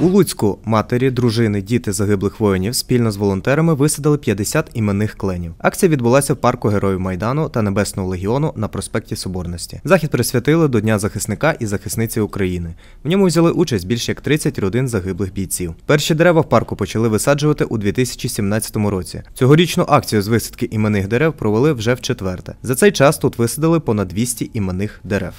У Луцьку матері, дружини, діти загиблих воїнів спільно з волонтерами висадили 50 іменних кленів. Акція відбулася в парку Героїв Майдану та Небесного Легіону на проспекті Соборності. Захід присвятили до Дня захисника і захисниці України. В ньому взяли участь більше як 30 родин загиблих бійців. Перші дерева в парку почали висаджувати у 2017 році. Цьогорічну акцію з висадки іменних дерев провели вже в четверте. За цей час тут висадили понад 200 іменних дерев.